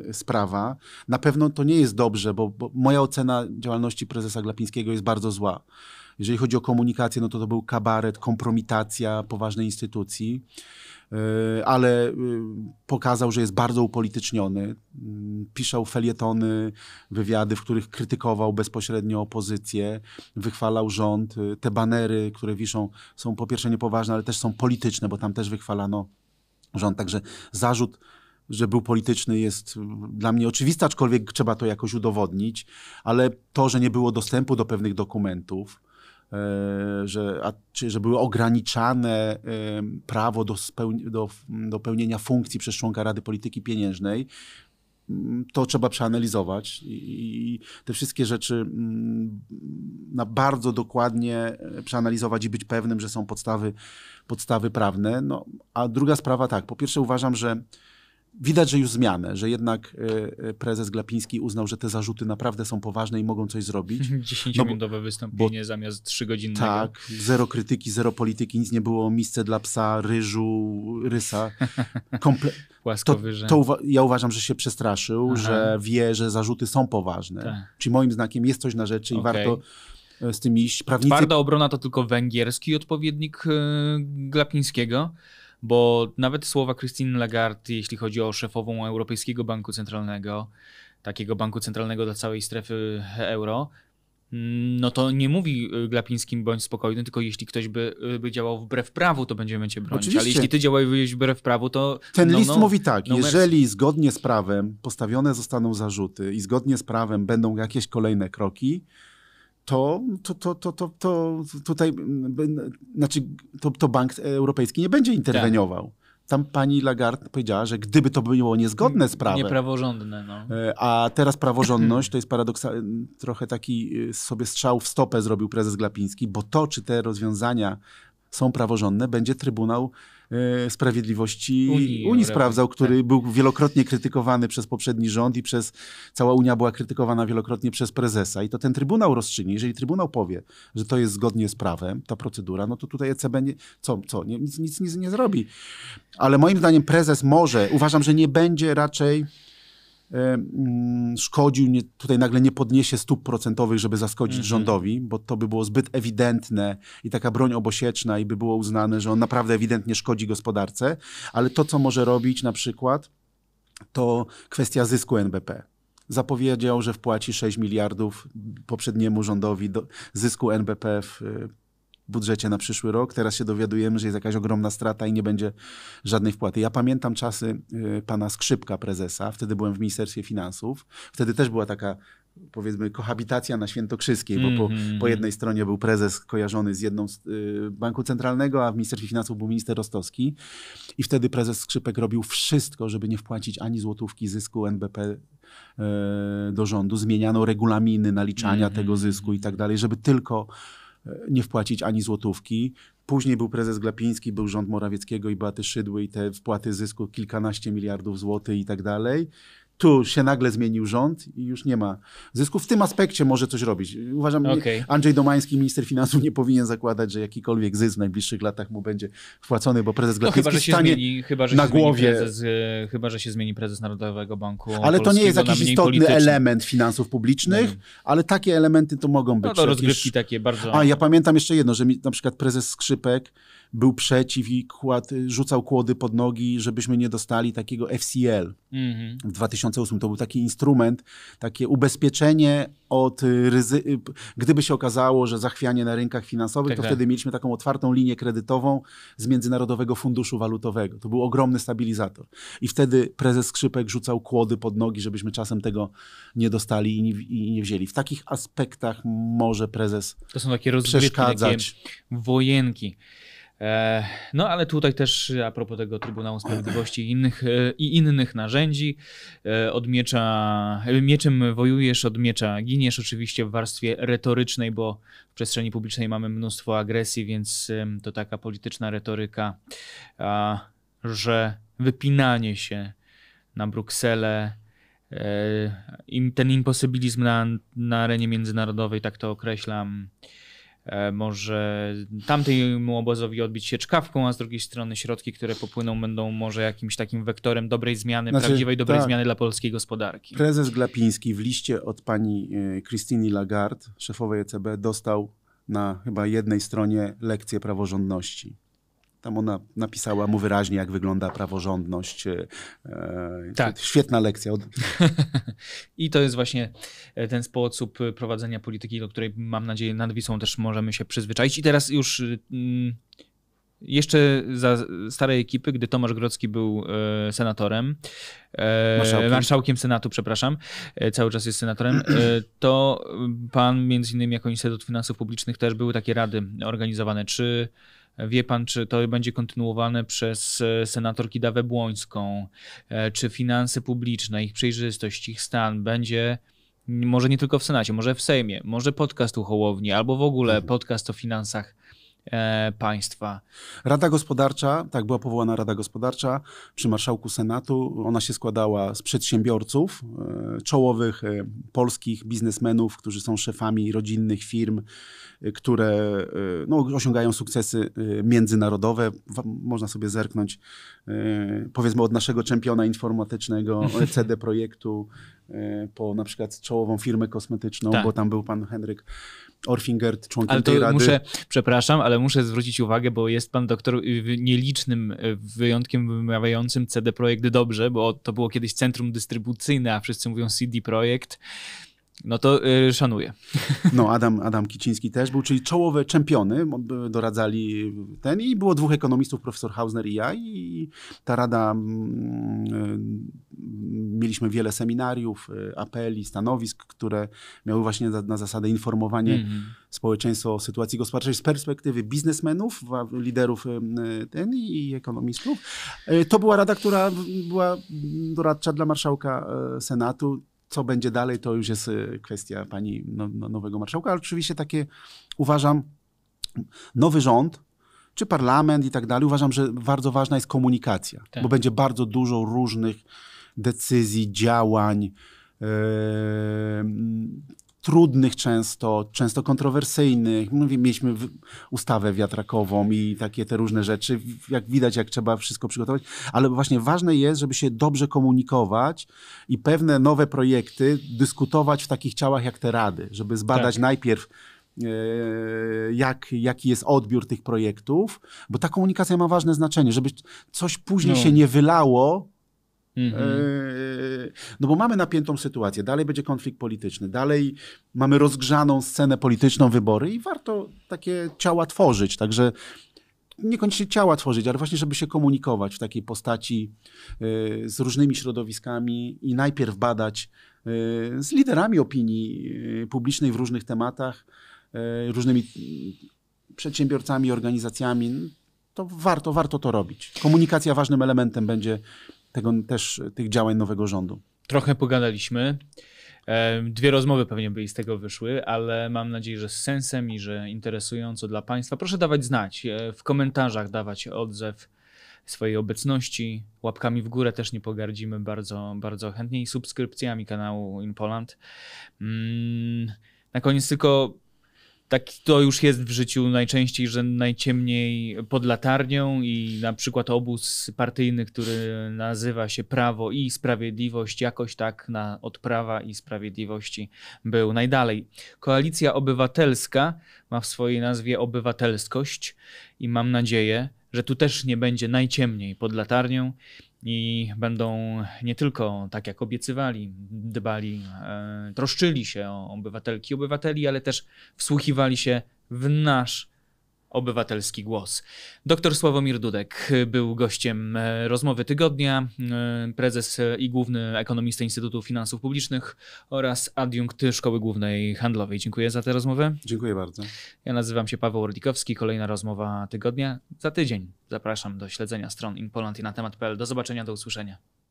e, e, sprawa. Na pewno to nie jest dobrze, bo, bo, moja ocena działalności prezesa Glapińskiego jest bardzo zła. Jeżeli chodzi o komunikację, no to to był kabaret, kompromitacja poważnej instytucji, ale pokazał, że jest bardzo upolityczniony. Piszał felietony, wywiady, w których krytykował bezpośrednio opozycję, wychwalał rząd. Te banery, które wiszą, są po pierwsze niepoważne, ale też są polityczne, bo tam też wychwalano rząd. Także zarzut, że był polityczny, jest dla mnie oczywisty, aczkolwiek trzeba to jakoś udowodnić, ale to, że nie było dostępu do pewnych dokumentów, e, że, a, czy, że były ograniczane e, prawo do, speł, do, do pełnienia funkcji przez członka Rady Polityki Pieniężnej, Mm, to trzeba przeanalizować i te wszystkie rzeczy mm, na bardzo dokładnie e, przeanalizować i być pewnym, że są podstawy, podstawy prawne. No, a druga sprawa tak, po pierwsze uważam, że widać, że już zmianę, że jednak e, e, prezes Glapiński uznał, że te zarzuty naprawdę są poważne i mogą coś zrobić. Dziesięciominutowe no, wystąpienie bo, zamiast trzygodzinnego. Tak, zero krytyki, zero polityki, nic nie było miejsce dla psa, ryżu, rysa. Komple to, to uwa ja uważam, że się przestraszył, Aha. że wie, że zarzuty są poważne. Tak. Czyli moim znakiem jest coś na rzeczy i warto e, z tym iść. Prawnicy... Twarda obrona to tylko węgierski odpowiednik yy, Glapińskiego bo nawet słowa Christine Lagarde, jeśli chodzi o szefową Europejskiego Banku Centralnego, takiego banku centralnego dla całej strefy euro, mm, no to nie mówi y, Glapińskim bądź spokojny, tylko jeśli ktoś by, y, by działał wbrew prawu, to będziemy cię bronić. Oczywiście. Ale jeśli ty działałeś wbrew prawu, to... Ten no, list no, mówi tak, no jeżeli mercy. zgodnie z prawem postawione zostaną zarzuty i zgodnie z prawem będą jakieś kolejne kroki, to, to, to, to, to, to tutaj, mm, znaczy, to, to bank europejski nie będzie interweniował. Tak. Tam pani Lagarde powiedziała, że gdyby to było niezgodne z prawem. Niepraworządne, no. E, a teraz praworządność to jest paradoksalnie trochę taki e, sobie strzał w stopę zrobił prezes Glapiński, bo to, czy te rozwiązania są praworządne, będzie Trybunał E, sprawiedliwości Unii, Unii sprawdzał, który tak. był wielokrotnie krytykowany przez poprzedni rząd i przez cała Unia była krytykowana wielokrotnie przez prezesa. I to ten Trybunał rozstrzygnie. Jeżeli Trybunał powie, że to jest zgodnie z prawem, ta procedura, no to tutaj ECB nie, co, co, nie, nic, nic, nic nie zrobi. Ale moim zdaniem prezes może, uważam, że nie będzie raczej E, mm, szkodził, nie, tutaj nagle nie podniesie stóp procentowych, żeby zaskodzić mhm. rządowi, bo to by było zbyt ewidentne i taka broń obosieczna i by było uznane, że on naprawdę ewidentnie szkodzi gospodarce, ale to, co może robić na przykład, to kwestia zysku NBP. Zapowiedział, że wpłaci 6 miliardów poprzedniemu rządowi do zysku NBP w y, budżecie na przyszły rok. Teraz się dowiadujemy, że jest jakaś ogromna strata i nie będzie żadnej wpłaty. Ja pamiętam czasy y, pana Skrzypka, prezesa. Wtedy byłem w Ministerstwie Finansów. Wtedy też była taka powiedzmy kohabitacja na Świętokrzyskiej, bo po, mhm, mhm, po mhm. jednej stronie był prezes kojarzony z jedną z y, Banku Centralnego, a w Ministerstwie Finansów był minister Rostowski i wtedy prezes Skrzypek robił wszystko, żeby nie wpłacić ani złotówki zysku NBP y, do rządu. Zmieniano regulaminy naliczania mm -hmm. tego zysku i tak dalej, żeby tylko nie wpłacić ani złotówki. Później był prezes Glapiński, był rząd Morawieckiego i Beaty Szydły i te wpłaty zysku kilkanaście miliardów złotych i tak dalej tu się nagle zmienił rząd i już nie ma zysków. W tym aspekcie może coś robić. Uważam, okay. Andrzej Domański, minister finansów, nie powinien zakładać, że jakikolwiek zysk w najbliższych latach mu będzie wpłacony, bo prezes Glapiński no, chyba, zmieni, chyba, na głowie. Prezes, e, chyba, że się zmieni prezes Narodowego Banku Ale to nie jest jakiś istotny polityczny. element finansów publicznych, hmm. ale takie elementy to mogą być. No to rozgrywki takie bardzo... A, ja pamiętam jeszcze jedno, że mi, na przykład prezes Skrzypek był przeciw i kład, rzucał kłody pod nogi, żebyśmy nie dostali takiego FCL mm -hmm. w 2000 2008. To był taki instrument, takie ubezpieczenie od y, ryzy- y, gdyby się okazało, że zachwianie na rynkach finansowych, tak to tak. wtedy mieliśmy taką otwartą linię kredytową z Międzynarodowego Funduszu Walutowego. To był ogromny stabilizator. I wtedy prezes Skrzypek rzucał kłody pod nogi, żebyśmy czasem tego nie dostali i nie, i nie wzięli. W takich aspektach może prezes To są takie rozgrywki, przeszkadzać. takie wojenki. E, no ale tutaj też a propos tego Trybunału Sprawiedliwości i innych, e, i innych narzędzi, e, od miecza, mieczem wojujesz, od miecza giniesz, oczywiście w warstwie retorycznej, bo w przestrzeni publicznej mamy mnóstwo agresji, więc to taka polityczna retoryka, że wypinanie się na Brukselę, ten imposybilizm na, na arenie międzynarodowej, tak to określam, E, może tamtemu obozowi odbić się czkawką, a z drugiej strony środki, które popłyną, będą może jakimś takim wektorem dobrej zmiany, znaczy, prawdziwej dobrej tak. zmiany dla polskiej gospodarki. Prezes Glapiński w liście od pani e, Christine Lagarde, szefowej ECB, dostał na chyba jednej stronie lekcję praworządności. Tam ona napisała mu wyraźnie, jak wygląda praworządność. E, e, tak. Świetna lekcja. I to jest właśnie e, ten sposób prowadzenia polityki, do której mam nadzieję nad Wisłą też możemy się przyzwyczaić. I teraz już y, mm, jeszcze za starej ekipy, gdy Tomasz Grodzki był senatorem, marszałkiem. marszałkiem. Senatu, przepraszam, cały czas jest senatorem, to pan między innymi jako Instytut Finansów Publicznych też były takie rady organizowane. Czy Wie pan, czy to będzie kontynuowane przez e, senator Kidawę Błońską, e, czy finanse publiczne, ich przejrzystość, ich stan będzie może nie tylko w Senacie, może w Sejmie, może podcast u Hołowni, albo w ogóle mhm. podcast o finansach E, państwa. Rada Gospodarcza, tak, była powołana Rada Gospodarcza przy Marszałku Senatu. Ona się składała z przedsiębiorców, e, czołowych e, polskich biznesmenów, którzy są szefami rodzinnych firm, które no, osiągają sukcesy międzynarodowe. Można sobie zerknąć, powiedzmy, od naszego czempiona informatycznego CD Projektu po na przykład czołową firmę kosmetyczną, tak. bo tam był pan Henryk Orfingert, członkiem ale to tej rady. Muszę, przepraszam, ale muszę zwrócić uwagę, bo jest pan doktor nielicznym e, wyjątkiem wymawiającym CD Projekt dobrze, bo to było kiedyś centrum dystrybucyjne, a wszyscy mówią CD Projekt. No to yy, szanuję. No, Adam, Adam Kiciński też był, czyli czołowe czempiony y, doradzali ten i było dwóch ekonomistów, profesor Hausner i ja i ta rada, yy, mieliśmy wiele seminariów, y, apeli, stanowisk, które miały właśnie na, na zasadę informowanie mm -hmm. społeczeństwa o sytuacji gospodarczej z perspektywy biznesmenów, liderów yy, ten i, i ekonomistów. To była rada, która była doradcza dla marszałka Senatu co będzie dalej, to już jest y, kwestia pani no, no, nowego marszałka. Ale oczywiście takie uważam, nowy rząd, czy parlament i tak dalej, uważam, że bardzo ważna jest komunikacja, tak. bo będzie bardzo dużo różnych decyzji, działań. Yy, trudnych często, często kontrowersyjnych. Mówię, mieliśmy ustawę wiatrakową i takie te różne rzeczy. Jak widać, jak trzeba wszystko przygotować. Ale właśnie ważne jest, żeby się dobrze komunikować i pewne nowe projekty dyskutować w takich ciałach jak te rady, żeby zbadać tak. najpierw e, jak, jaki jest odbiór tych projektów, bo ta komunikacja ma ważne znaczenie, żeby coś później no. się nie wylało Mm -hmm. no bo mamy napiętą sytuację, dalej będzie konflikt polityczny, dalej mamy rozgrzaną scenę polityczną, wybory i warto takie ciała tworzyć. Także niekoniecznie ciała tworzyć, ale właśnie, żeby się komunikować w takiej postaci e, z różnymi środowiskami i najpierw badać e, z liderami opinii publicznej w różnych tematach, różnymi przedsiębiorcami, organizacjami. To warto, warto to robić. Komunikacja ważnym elementem będzie tego też, tych działań nowego rządu. Trochę pogadaliśmy. Dwie rozmowy pewnie by z tego wyszły, ale mam nadzieję, że z sensem i że interesująco dla Państwa. Proszę dawać znać, e, w komentarzach dawać odzew swojej obecności. Łapkami w górę też nie pogardzimy bardzo, bardzo chętnie i subskrypcjami kanału InPoland. Mm, na koniec tylko tak to już jest w życiu najczęściej, że najciemniej pod latarnią i na przykład obóz partyjny, który nazywa się Prawo i Sprawiedliwość, jakoś tak na od Prawa i Sprawiedliwości był najdalej. Koalicja Obywatelska ma w swojej nazwie obywatelskość i mam nadzieję, że tu też nie będzie najciemniej pod latarnią i będą nie tylko, tak jak obiecywali, dbali, e, troszczyli się o obywatelki i obywateli, ale też wsłuchiwali się w nasz obywatelski głos. Doktor Sławomir Dudek był gościem e, rozmowy tygodnia, e, prezes i główny ekonomista Instytutu Finansów Publicznych oraz adiunkt Szkoły Głównej Handlowej. Dziękuję za tę rozmowę. Dziękuję bardzo. Ja nazywam się Paweł Ordikowski. kolejna rozmowa tygodnia za tydzień. Zapraszam do śledzenia stron InPoland i na temat.pl. Do zobaczenia, do usłyszenia.